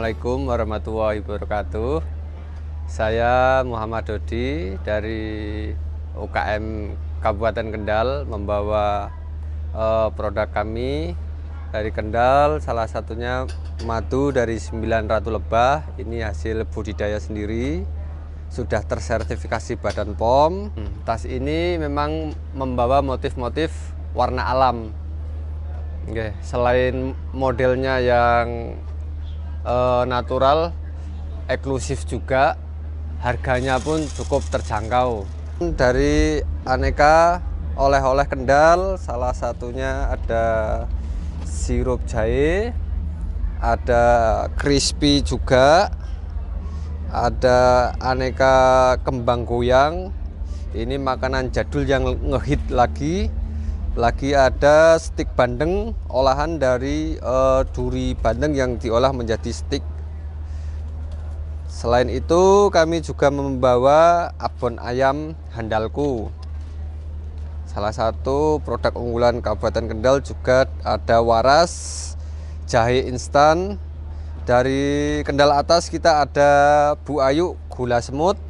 Assalamualaikum warahmatullahi wabarakatuh. Saya Muhammad Dodi dari UKM Kabupaten Kendal membawa uh, produk kami dari Kendal salah satunya madu dari 900 lebah. Ini hasil budidaya sendiri sudah tersertifikasi Badan POM. Hmm. Tas ini memang membawa motif-motif warna alam. Okay. Selain modelnya yang uh, natural, eksklusif juga, harganya pun cukup terjangkau. Dari aneka oleh-oleh Kendal, salah satunya ada sirup jahe, ada crispy juga, ada aneka kembang goyang. Ini makanan jadul yang ngehit lagi lagi ada stik bandeng olahan dari uh, duri bandeng yang diolah menjadi stik selain itu kami juga membawa abon ayam handalku salah satu produk unggulan Kabupaten Kendal juga ada waras jahe instan dari Kendal atas kita ada Bu Ayu gula semut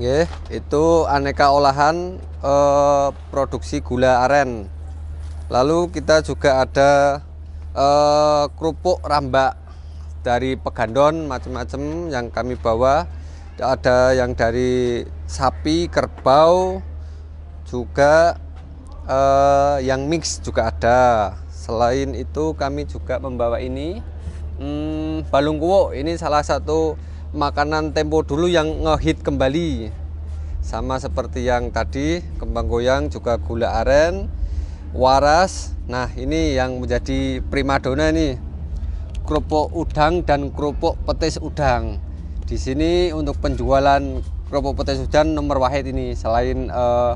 Yeah, itu aneka olahan uh, produksi gula aren. Lalu kita juga ada uh, kerupuk rambak dari pegandon macam-macam yang kami bawa. Ada yang dari sapi, kerbau, juga uh, yang mix juga ada. Selain itu kami juga membawa ini hmm, balung kuwo. Ini salah satu makanan tempo dulu yang ngehit kembali sama seperti yang tadi kembang goyang juga gula aren waras nah ini yang menjadi primadona nih kerupuk udang dan kerupuk petis udang di sini untuk penjualan kerupuk petis udang nomor wahid ini selain eh,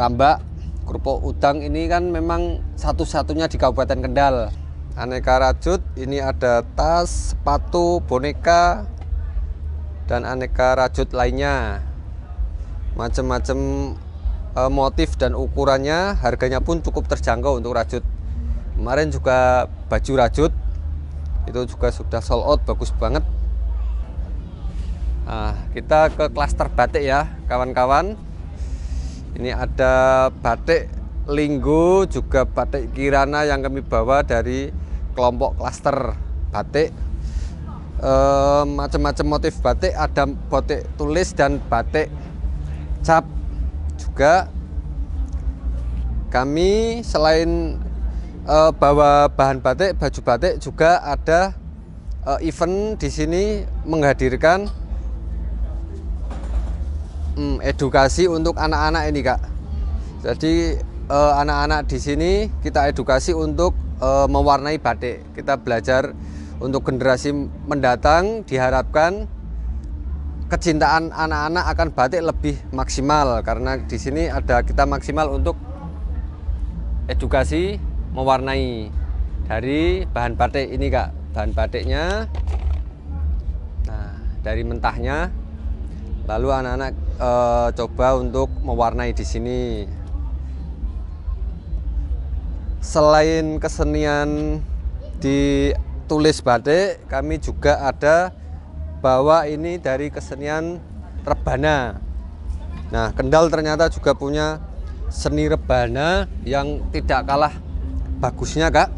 rambak kerupuk udang ini kan memang satu-satunya di Kabupaten Kendal aneka rajut ini ada tas sepatu boneka dan aneka rajut lainnya macam-macam e, eh, motif dan ukurannya harganya pun cukup terjangkau untuk rajut kemarin juga baju rajut itu juga sudah sold out bagus banget nah, kita ke klaster batik ya kawan-kawan ini ada batik linggo juga batik kirana yang kami bawa dari kelompok klaster batik eh, macam-macam motif batik ada batik tulis dan batik cap juga kami selain eh, bawa bahan batik baju batik juga ada eh, event di sini menghadirkan hmm, edukasi untuk anak-anak ini kak jadi e, anak-anak eh, di sini kita edukasi untuk eh, mewarnai batik kita belajar untuk generasi mendatang diharapkan kecintaan anak-anak akan batik lebih maksimal karena di sini ada kita maksimal untuk edukasi mewarnai dari bahan batik ini kak bahan batiknya nah dari mentahnya lalu anak-anak e, coba untuk mewarnai di sini selain kesenian di tulis batik, kami juga ada bawa ini dari kesenian rebana. Nah, Kendal ternyata juga punya seni rebana yang tidak kalah bagusnya, Kak.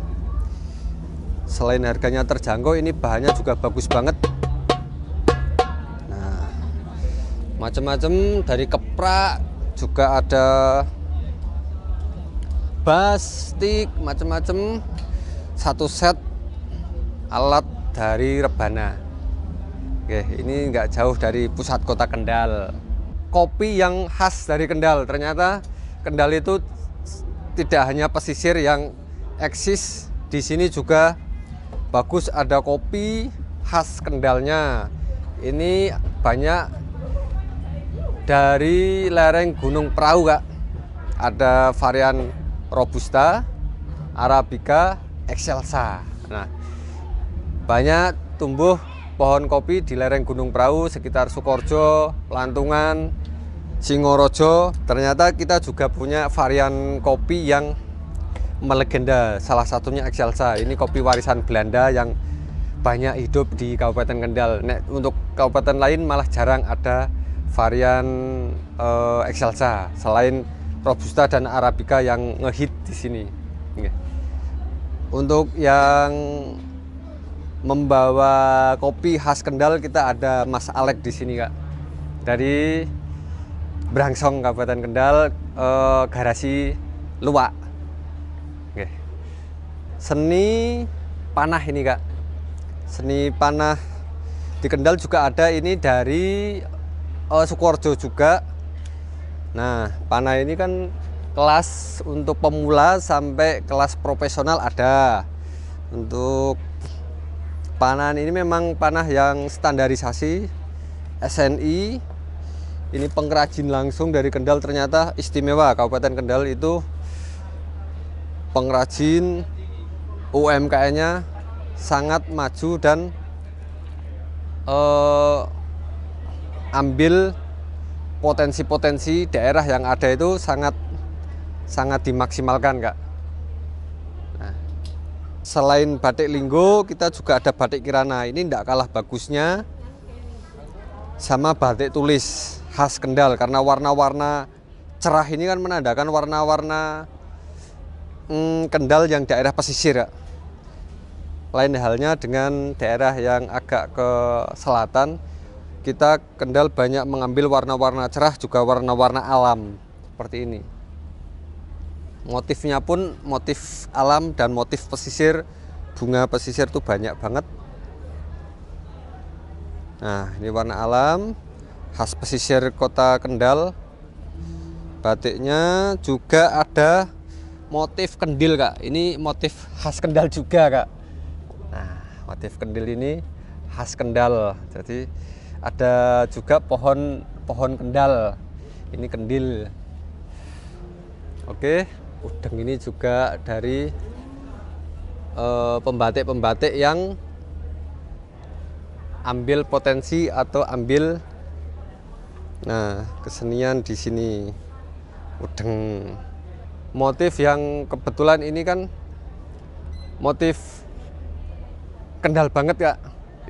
Selain harganya terjangkau, ini bahannya juga bagus banget. Nah, macam-macam dari keprak juga ada bastik macam-macam satu set alat dari rebana. Oke, ini nggak jauh dari pusat kota Kendal. Kopi yang khas dari Kendal, ternyata Kendal itu tidak hanya pesisir yang eksis, di sini juga bagus ada kopi khas Kendalnya. Ini banyak dari lereng Gunung Perahu, Kak. Ada varian Robusta, Arabica, Excelsa. Nah, banyak tumbuh pohon kopi di lereng Gunung Prau sekitar Sukorjo, Lantungan, Singorojo. Ternyata kita juga punya varian kopi yang melegenda. Salah satunya Excelsa. Ini kopi warisan Belanda yang banyak hidup di Kabupaten Kendal. Nek, untuk kabupaten lain malah jarang ada varian uh, Excelsa selain Robusta dan Arabica yang ngehit di sini. Untuk yang membawa kopi khas Kendal kita ada Mas Alek di sini kak dari Brangsong Kabupaten Kendal eh, garasi Luwak Oke. seni panah ini kak seni panah di Kendal juga ada ini dari eh, Sukorjo juga nah panah ini kan kelas untuk pemula sampai kelas profesional ada untuk panahan ini memang panah yang standarisasi SNI ini pengrajin langsung dari Kendal ternyata istimewa Kabupaten Kendal itu pengrajin UMKM-nya sangat maju dan eh, ambil potensi-potensi daerah yang ada itu sangat sangat dimaksimalkan kak Selain batik linggo, kita juga ada batik kirana. Ini tidak kalah bagusnya sama batik tulis khas Kendal karena warna-warna cerah ini kan menandakan warna-warna hmm, Kendal yang daerah pesisir. Ya. Lain halnya dengan daerah yang agak ke selatan, kita Kendal banyak mengambil warna-warna cerah juga warna-warna alam seperti ini motifnya pun motif alam dan motif pesisir bunga pesisir tuh banyak banget nah ini warna alam khas pesisir kota Kendal batiknya juga ada motif kendil kak ini motif khas Kendal juga kak nah motif kendil ini khas Kendal jadi ada juga pohon pohon Kendal ini kendil oke Udeng ini juga dari eh, pembatik-pembatik uh, yang ambil potensi atau ambil nah kesenian di sini udeng motif yang kebetulan ini kan motif kendal banget ya.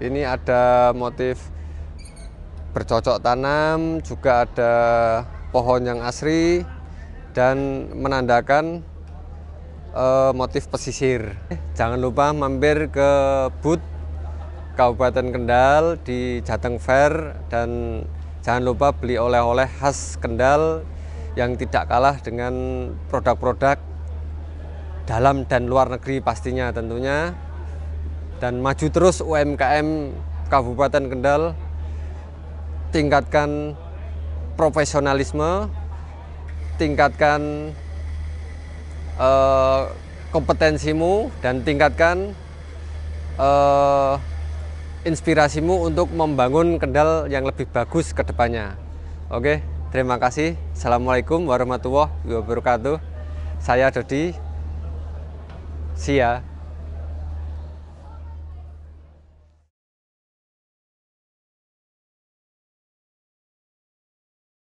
ini ada motif bercocok tanam juga ada pohon yang asri dan menandakan uh, motif pesisir. Jangan lupa mampir ke But, Kabupaten Kendal di Jateng Fair dan jangan lupa beli oleh-oleh khas Kendal yang tidak kalah dengan produk-produk dalam dan luar negeri pastinya tentunya dan maju terus UMKM Kabupaten Kendal tingkatkan profesionalisme tingkatkan uh, kompetensimu dan tingkatkan uh, inspirasimu untuk membangun Kendal yang lebih bagus ke depannya. Oke, terima kasih. Assalamualaikum warahmatullahi wabarakatuh. Saya Dodi. See ya.